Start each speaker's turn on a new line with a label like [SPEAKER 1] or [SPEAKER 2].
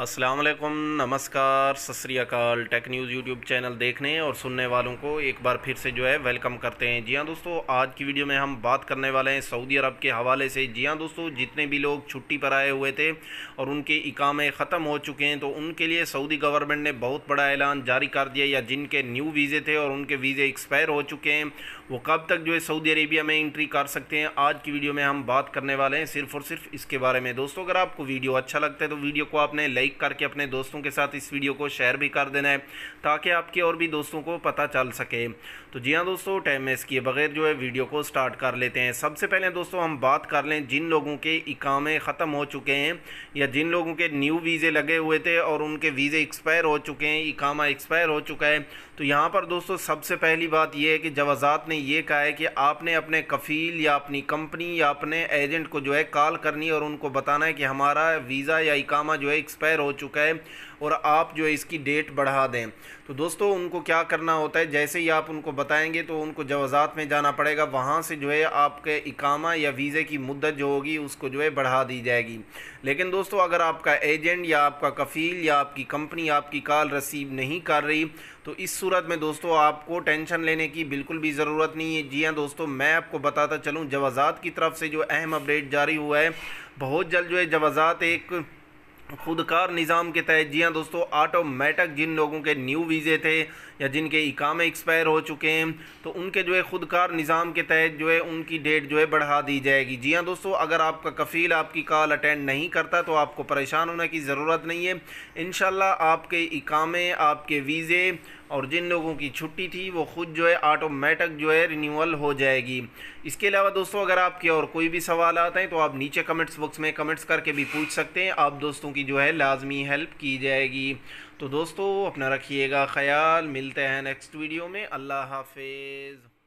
[SPEAKER 1] अस्सलाम वालेकुम नमस्कार सतरीकाल टेक न्यूज़ यूट्यूब चैनल देखने और सुनने वालों को एक बार फिर से जो है वेलकम करते हैं जी हाँ दोस्तों आज की वीडियो में हम बात करने वाले हैं सऊदी अरब के हवाले से जी हाँ दोस्तों जितने भी लोग छुट्टी पर आए हुए थे और उनके इकामे ख़त्म हो चुके हैं तो उनके लिए सऊदी गवर्नमेंट ने बहुत बड़ा ऐलान जारी कर दिया या जिनके न्यू वीज़े थे और उनके वीज़े एक्सपायर हो चुके हैं वो कब तक जो है सऊदी अरेबिया में इंट्री कर सकते हैं आज की वीडियो में हम बात करने वाले हैं सिर्फ और सिर्फ इसके बारे में दोस्तों अगर आपको वीडियो अच्छा लगता है तो वीडियो को आपने लाइक लाइक करके अपने दोस्तों के साथ इस वीडियो को शेयर भी कर देना है ताकि आपके और भी दोस्तों को पता चल सके तो जी हाँ दोस्तों टाइम वेस्ट किए बगैर जो है वीडियो को स्टार्ट कर लेते हैं सबसे पहले दोस्तों हम बात कर लें जिन लोगों के इकामे ख़त्म हो चुके हैं या जिन लोगों के न्यू वीज़े लगे हुए थे और उनके वीज़े एक्सपायर हो चुके हैं इकामा एक्सपायर हो चुका है तो यहाँ पर दोस्तों सबसे पहली बात यह है कि जवाजात ने यह कहा है कि आपने अपने कफ़ील या अपनी कंपनी या अपने एजेंट को जो है कॉल करनी और उनको बताना है कि हमारा वीज़ा या इकामा जो है एक्सपायर एक्सपायर हो चुका है और आप जो है इसकी डेट बढ़ा दें तो दोस्तों उनको क्या करना होता है जैसे ही आप उनको बताएंगे तो उनको जवाजात में जाना पड़ेगा वहाँ से जो है आपके इकामा या वीज़े की मुद्दत जो होगी उसको जो है बढ़ा दी जाएगी लेकिन दोस्तों अगर आपका एजेंट या आपका कफ़ील या आपकी कंपनी आपकी कॉल रसीव नहीं कर रही तो इस सूरत में दोस्तों आपको टेंशन लेने की बिल्कुल भी ज़रूरत नहीं है जी हाँ दोस्तों मैं आपको बताता चलूँ जवाजात की तरफ से जो अहम अपडेट जारी हुआ है बहुत जल्द जो है जवाजात एक खुदकार निज़ाम के तहत जी हाँ दोस्तों ऑटोमेटिक जिन लोगों के न्यू वीज़े थे या जिनके इकामे एक्सपायर हो चुके हैं तो उनके जो है ख़ुदकार निज़ाम के तहत जो है उनकी डेट जो है बढ़ा दी जाएगी जी हाँ दोस्तों अगर आपका कफ़ील आपकी कॉल अटेंड नहीं करता तो आपको परेशान होने की ज़रूरत नहीं है इन आपके इकामे आपके वीज़े और जिन लोगों की छुट्टी थी वो खुद जो है ऑटोमेटिक जो है रिन्यूअल हो जाएगी इसके अलावा दोस्तों अगर आपके और कोई भी सवाल आते हैं तो आप नीचे कमेंट्स बॉक्स में कमेंट्स करके भी पूछ सकते हैं आप दोस्तों की जो है लाजमी हेल्प की जाएगी तो दोस्तों अपना रखिएगा ख्याल मिलते हैं नेक्स्ट वीडियो में अल्लाह हाफिज़